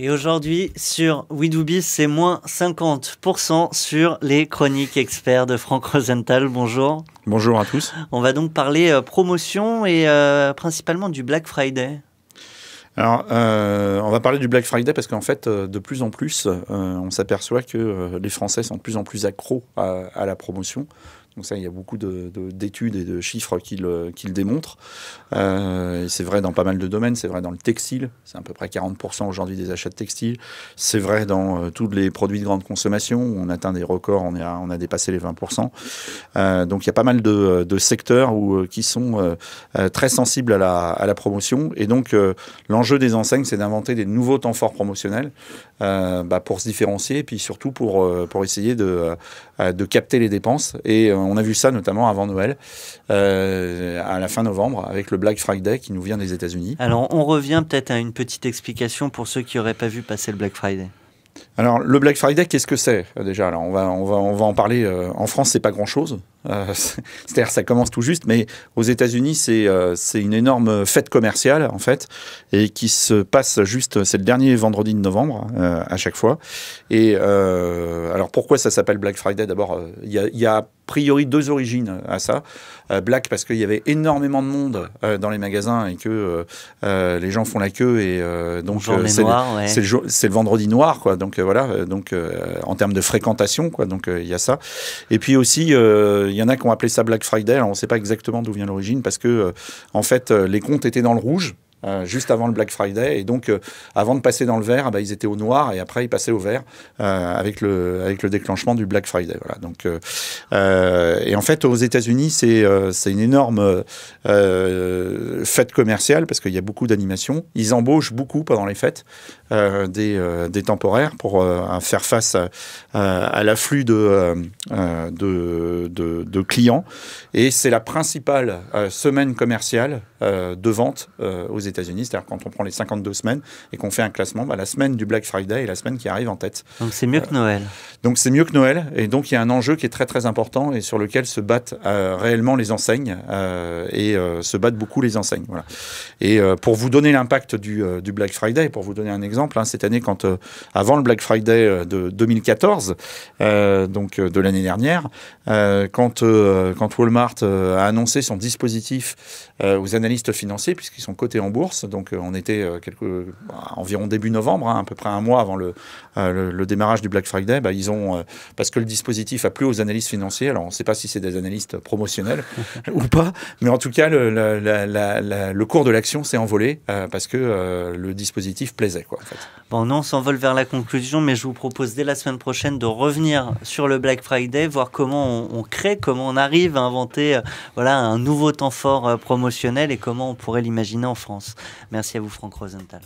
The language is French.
Et aujourd'hui, sur Widoubi, c'est moins 50% sur les chroniques experts de Franck Rosenthal. Bonjour. Bonjour à tous. On va donc parler euh, promotion et euh, principalement du Black Friday. Alors, euh, on va parler du Black Friday parce qu'en fait, de plus en plus, on s'aperçoit que les Français sont de plus en plus accros à la promotion. Donc ça, il y a beaucoup d'études et de chiffres qui le, démontrent. Euh, c'est vrai dans pas mal de domaines, c'est vrai dans le textile, c'est à peu près 40% aujourd'hui des achats de textile. C'est vrai dans euh, tous les produits de grande consommation, on atteint des records, on, est on a dépassé les 20%. Euh, donc il y a pas mal de, secteurs où, qui sont très sensibles à la, promotion. Et donc l'enjeu des enseignes, c'est d'inventer des nouveaux temps forts promotionnels bah, pour se différencier et puis surtout pour, pour essayer de, de capter les dépenses. Et on a vu ça notamment avant Noël, euh, à la fin novembre, avec le Black Friday qui nous vient des États-Unis. Alors, on revient peut-être à une petite explication pour ceux qui n'auraient pas vu passer le Black Friday. Alors, le Black Friday, qu'est-ce que c'est euh, déjà Alors, on va, on va, on va en parler. Euh, en France, c'est pas grand-chose. Euh, c'est-à-dire, ça commence tout juste, mais aux États-Unis, euh, c'est une énorme fête commerciale, en fait, et qui se passe juste, c'est le dernier vendredi de novembre, euh, à chaque fois. Et alors, pourquoi ça s'appelle Black Friday D'abord, il y a, a priori deux origines à ça. Black parce qu'il y avait énormément de monde dans les magasins et que les gens font la queue et donc c'est le, vendredi noir quoi. Donc voilà donc en termes de fréquentation quoi donc il y a ça. Et puis aussi il y en a qui ont appelé ça Black Friday. Alors, on ne sait pas exactement d'où vient l'origine parce que, euh, en fait, euh, les comptes étaient dans le rouge Hein, juste avant le Black Friday. Et donc, euh, avant de passer dans le vert, ah bah, ils étaient au noir et après, ils passaient au vert euh, avec, le, avec le déclenchement du Black Friday. Voilà. Donc, euh, et en fait, aux États-Unis, c'est une énorme fête commerciale parce qu'il y a beaucoup d'animations. Ils embauchent beaucoup pendant les fêtes des, des, temporaires pour faire face à, l'afflux de, de, de, de, clients. Et c'est la principale semaine commerciale de vente aux États-Unis cest C'est-à-dire quand on prend les 52 semaines et qu'on fait un classement, bah, la semaine du Black Friday est la semaine qui arrive en tête. Donc c'est mieux que euh, Noël. Donc c'est mieux que Noël. Et donc il y a un enjeu qui est très très important et sur lequel se battent euh, réellement les enseignes euh, et se battent beaucoup les enseignes. Voilà. Et pour vous donner l'impact du, Black Friday, pour vous donner un exemple, hein, cette année, quand avant le Black Friday de 2014, donc de l'année dernière, quand, quand Walmart a annoncé son dispositif aux analystes financiers, puisqu'ils sont cotés en bourse, donc euh, on était euh, quelques, bah, environ début novembre, hein, à peu près un mois avant le, euh, le, démarrage du Black Friday. Bah, ils ont, parce que le dispositif a plu aux analystes financiers, alors on ne sait pas si c'est des analystes promotionnels ou pas, mais en tout cas, le, cours de l'action s'est envolé parce que le dispositif plaisait. Quoi, Bon, non, on s'envole vers la conclusion, mais je vous propose dès la semaine prochaine de revenir sur le Black Friday, voir comment on, on crée, comment on arrive à inventer voilà, un nouveau temps fort promotionnel et comment on pourrait l'imaginer en France. Merci à vous, Franck Rosenthal.